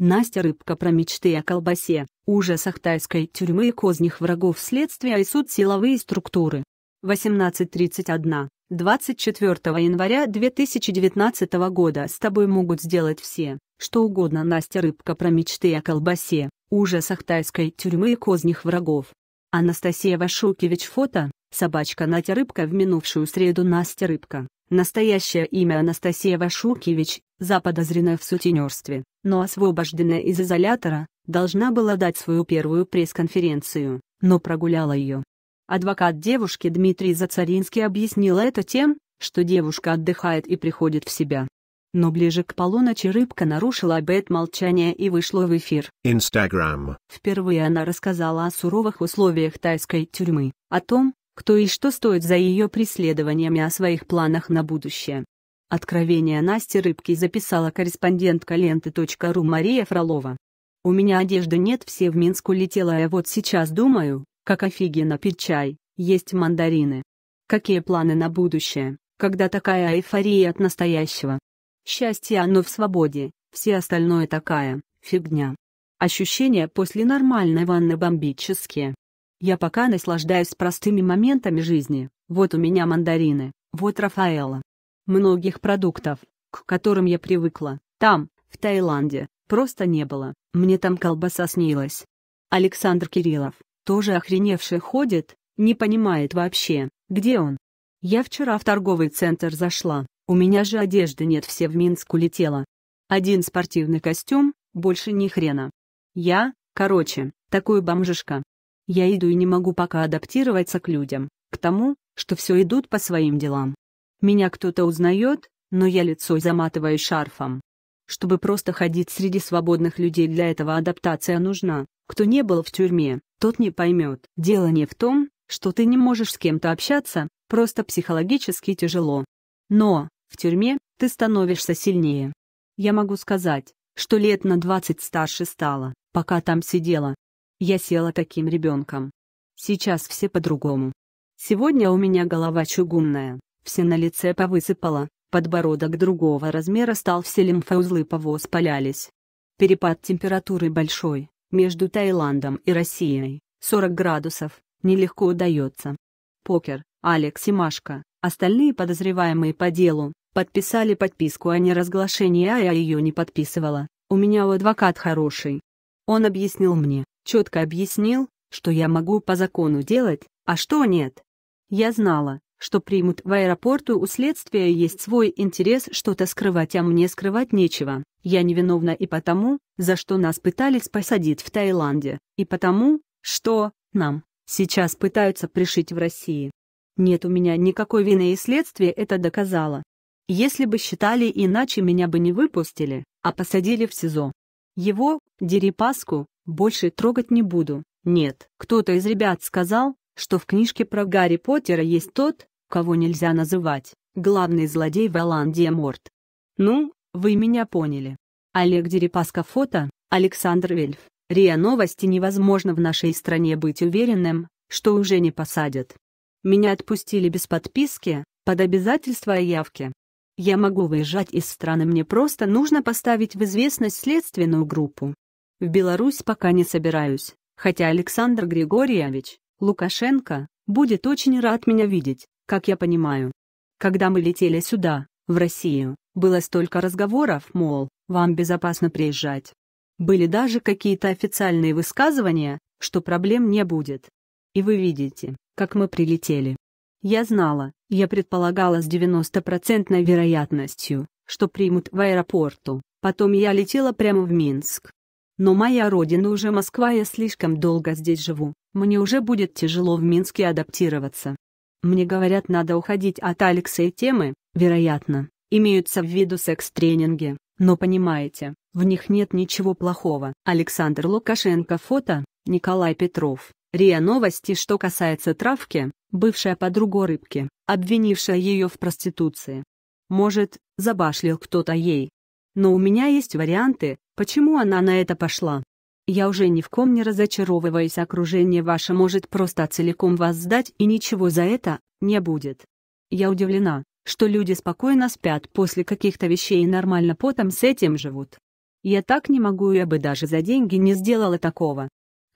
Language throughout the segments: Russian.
Настя Рыбка про мечты о колбасе, ужасах тайской тюрьмы и козних врагов следствия и суд силовые структуры. 18.31. 24 января 2019 года с тобой могут сделать все, что угодно Настя Рыбка про мечты о колбасе, ужасах тайской тюрьмы и козних врагов. Анастасия Вашукевич фото, собачка Натя Рыбка в минувшую среду Настя Рыбка. Настоящее имя Анастасия Вашукевич, заподозренная в сутенерстве, но освобожденная из изолятора, должна была дать свою первую пресс-конференцию, но прогуляла ее. Адвокат девушки Дмитрий Зацаринский объяснил это тем, что девушка отдыхает и приходит в себя. Но ближе к полуночи рыбка нарушила обет молчания и вышла в эфир. Instagram. Впервые она рассказала о суровых условиях тайской тюрьмы, о том, кто и что стоит за ее преследованиями о своих планах на будущее. Откровение Насти Рыбки записала корреспондентка ленты.ру Мария Фролова. «У меня одежды нет, все в Минск улетела, а я вот сейчас думаю, как офигенно пить чай, есть мандарины. Какие планы на будущее, когда такая эйфория от настоящего? Счастье оно в свободе, все остальное такая, фигня. Ощущения после нормальной ванны бомбические. Я пока наслаждаюсь простыми моментами жизни. Вот у меня мандарины, вот Рафаэла. Многих продуктов, к которым я привыкла, там, в Таиланде, просто не было. Мне там колбаса снилась. Александр Кириллов, тоже охреневший ходит, не понимает вообще, где он. Я вчера в торговый центр зашла, у меня же одежды нет, все в Минск улетела. Один спортивный костюм, больше ни хрена. Я, короче, такой бомжишка. Я иду и не могу пока адаптироваться к людям, к тому, что все идут по своим делам. Меня кто-то узнает, но я лицо заматываю шарфом. Чтобы просто ходить среди свободных людей для этого адаптация нужна. Кто не был в тюрьме, тот не поймет. Дело не в том, что ты не можешь с кем-то общаться, просто психологически тяжело. Но, в тюрьме, ты становишься сильнее. Я могу сказать, что лет на 20 старше стала, пока там сидела, я села таким ребенком. Сейчас все по-другому. Сегодня у меня голова чугунная, все на лице повысыпало, подбородок другого размера стал все лимфоузлы повоспалялись. Перепад температуры большой, между Таиландом и Россией, 40 градусов, нелегко удается. Покер, Алекс и Машка, остальные подозреваемые по делу, подписали подписку о неразглашении, а я ее не подписывала, у меня у адвокат хороший. Он объяснил мне, четко объяснил, что я могу по закону делать, а что нет. Я знала, что примут в аэропорту, у следствия есть свой интерес что-то скрывать, а мне скрывать нечего. Я невиновна и потому, за что нас пытались посадить в Таиланде, и потому, что нам сейчас пытаются пришить в России. Нет у меня никакой вины и следствие это доказало. Если бы считали иначе, меня бы не выпустили, а посадили в СИЗО. Его, Дерипаску, больше трогать не буду. Нет, кто-то из ребят сказал, что в книжке про Гарри Поттера есть тот, кого нельзя называть, главный злодей Валандия Морт. Ну, вы меня поняли. Олег Дерипаска фото, Александр Вельф. РИА Новости невозможно в нашей стране быть уверенным, что уже не посадят. Меня отпустили без подписки, под обязательство о явке. Я могу выезжать из страны, мне просто нужно поставить в известность следственную группу. В Беларусь пока не собираюсь, хотя Александр Григорьевич Лукашенко будет очень рад меня видеть, как я понимаю. Когда мы летели сюда, в Россию, было столько разговоров, мол, вам безопасно приезжать. Были даже какие-то официальные высказывания, что проблем не будет. И вы видите, как мы прилетели. Я знала, я предполагала с 90% вероятностью, что примут в аэропорту, потом я летела прямо в Минск. Но моя родина уже Москва, я слишком долго здесь живу. Мне уже будет тяжело в Минске адаптироваться. Мне говорят, надо уходить от Алекса и темы, вероятно, имеются в виду секс-тренинги, но понимаете, в них нет ничего плохого. Александр Лукашенко фото, Николай Петров. РИА Новости Что касается травки, бывшая подруга рыбки, обвинившая ее в проституции. Может, забашлил кто-то ей. Но у меня есть варианты, Почему она на это пошла? Я уже ни в ком не разочаровываюсь, окружение ваше может просто целиком вас сдать и ничего за это не будет. Я удивлена, что люди спокойно спят после каких-то вещей и нормально потом с этим живут. Я так не могу, я бы даже за деньги не сделала такого.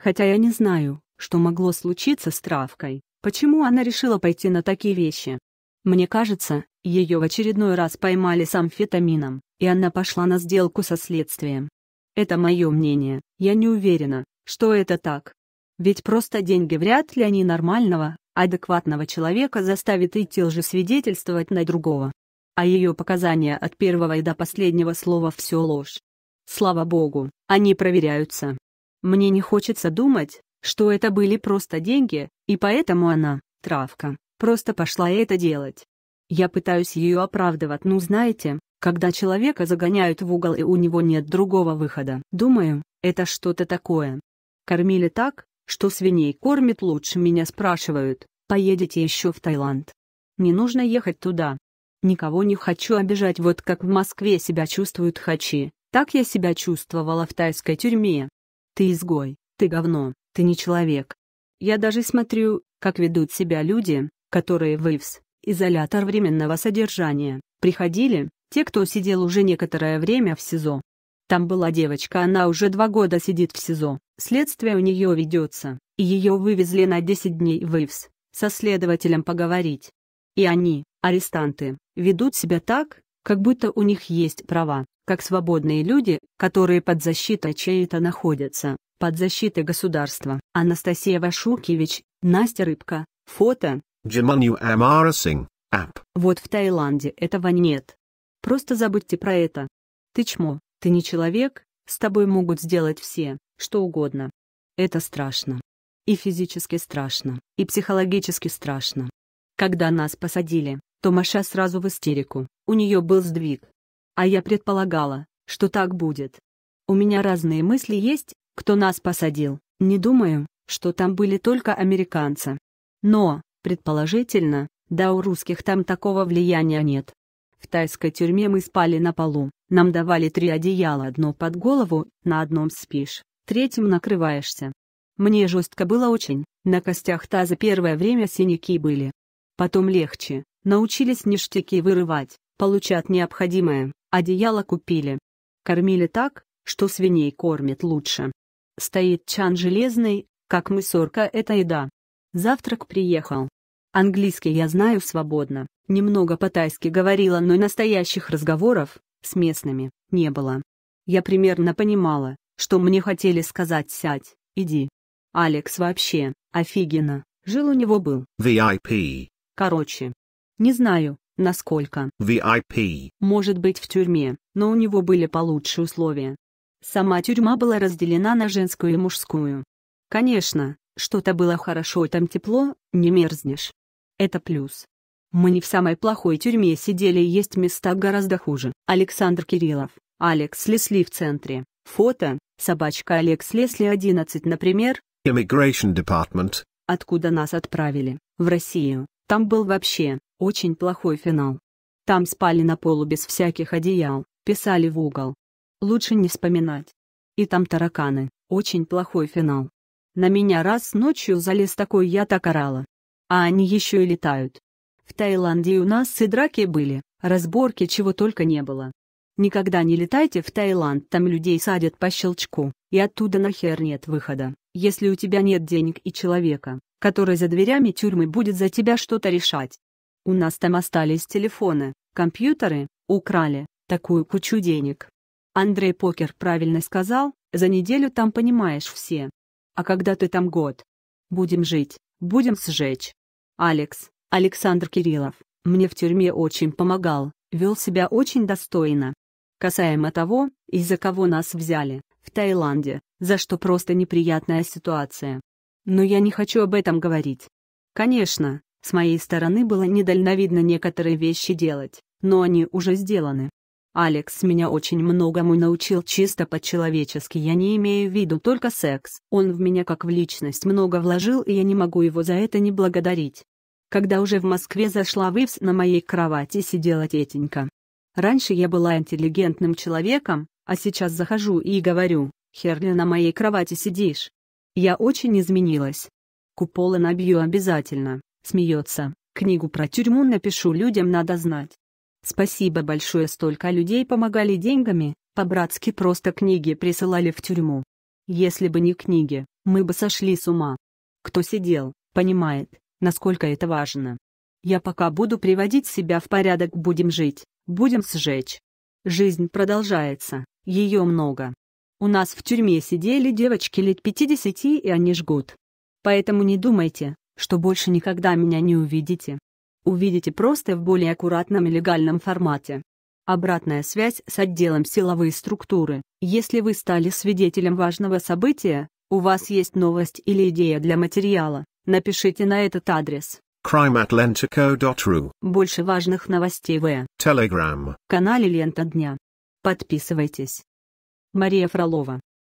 Хотя я не знаю, что могло случиться с травкой, почему она решила пойти на такие вещи. Мне кажется, ее в очередной раз поймали с амфетамином, и она пошла на сделку со следствием. Это мое мнение, я не уверена, что это так. Ведь просто деньги вряд ли они нормального, адекватного человека заставят идти лжесвидетельствовать на другого. А ее показания от первого и до последнего слова все ложь. Слава богу, они проверяются. Мне не хочется думать, что это были просто деньги, и поэтому она, травка, просто пошла это делать. Я пытаюсь ее оправдывать, ну знаете, когда человека загоняют в угол и у него нет другого выхода. Думаю, это что-то такое. Кормили так, что свиней кормит лучше меня спрашивают, поедете еще в Таиланд. Не нужно ехать туда. Никого не хочу обижать, вот как в Москве себя чувствуют хачи, так я себя чувствовала в тайской тюрьме. Ты изгой, ты говно, ты не человек. Я даже смотрю, как ведут себя люди, которые вывс, изолятор временного содержания. Приходили те, кто сидел уже некоторое время в СИЗО. Там была девочка, она уже два года сидит в СИЗО, следствие у нее ведется, и ее вывезли на 10 дней в ИВС, со следователем поговорить. И они, арестанты, ведут себя так, как будто у них есть права, как свободные люди, которые под защитой чьей-то находятся, под защитой государства. Анастасия Вашукевич, Настя Рыбка, фото, Джиманью Амара Ап. Вот в Таиланде этого нет. Просто забудьте про это. Ты чмо, ты не человек, с тобой могут сделать все, что угодно. Это страшно. И физически страшно, и психологически страшно. Когда нас посадили, то Маша сразу в истерику, у нее был сдвиг. А я предполагала, что так будет. У меня разные мысли есть, кто нас посадил, не думаю, что там были только американцы. Но, Предположительно, да у русских там такого влияния нет. В тайской тюрьме мы спали на полу, нам давали три одеяла одно под голову, на одном спишь, третьим накрываешься. Мне жестко было очень, на костях таза первое время синяки были. Потом легче, научились ништяки вырывать, получат необходимое, одеяло купили. Кормили так, что свиней кормят лучше. Стоит чан железный, как мы сорка это еда. Завтрак приехал. Английский я знаю свободно, немного по-тайски говорила, но и настоящих разговоров с местными не было. Я примерно понимала, что мне хотели сказать «сядь, иди». Алекс вообще, офигенно, жил у него был. VIP. Короче. Не знаю, насколько. VIP. Может быть в тюрьме, но у него были получше условия. Сама тюрьма была разделена на женскую и мужскую. Конечно, что-то было хорошо, там тепло, не мерзнешь. Это плюс. Мы не в самой плохой тюрьме сидели есть места гораздо хуже. Александр Кириллов, Алекс Лесли в центре. Фото, собачка Алекс Лесли 11, например. Immigration Department. Откуда нас отправили, в Россию. Там был вообще, очень плохой финал. Там спали на полу без всяких одеял, писали в угол. Лучше не вспоминать. И там тараканы, очень плохой финал. На меня раз ночью залез такой, я так орала. А они еще и летают. В Таиланде у нас и драки были, разборки чего только не было. Никогда не летайте в Таиланд, там людей садят по щелчку, и оттуда нахер нет выхода, если у тебя нет денег и человека, который за дверями тюрьмы будет за тебя что-то решать. У нас там остались телефоны, компьютеры, украли, такую кучу денег. Андрей Покер правильно сказал, за неделю там понимаешь все. А когда ты там год? Будем жить, будем сжечь. Алекс, Александр Кириллов, мне в тюрьме очень помогал, вел себя очень достойно. Касаемо того, из-за кого нас взяли, в Таиланде, за что просто неприятная ситуация. Но я не хочу об этом говорить. Конечно, с моей стороны было недальновидно некоторые вещи делать, но они уже сделаны. Алекс меня очень многому научил чисто по-человечески, я не имею в виду только секс. Он в меня как в личность много вложил, и я не могу его за это не благодарить. Когда уже в Москве зашла вивс на моей кровати сидела тетенька. Раньше я была интеллигентным человеком, а сейчас захожу и говорю, «Херли на моей кровати сидишь». Я очень изменилась. Купола набью обязательно, смеется. Книгу про тюрьму напишу, людям надо знать. Спасибо большое, столько людей помогали деньгами, по-братски просто книги присылали в тюрьму. Если бы не книги, мы бы сошли с ума. Кто сидел, понимает, насколько это важно. Я пока буду приводить себя в порядок, будем жить, будем сжечь. Жизнь продолжается, ее много. У нас в тюрьме сидели девочки лет 50 и они жгут. Поэтому не думайте, что больше никогда меня не увидите увидите просто в более аккуратном и легальном формате. Обратная связь с отделом силовые структуры. Если вы стали свидетелем важного события, у вас есть новость или идея для материала, напишите на этот адрес. crimeatlantico.ru Больше важных новостей в Telegram канале Лента Дня. Подписывайтесь. Мария Фролова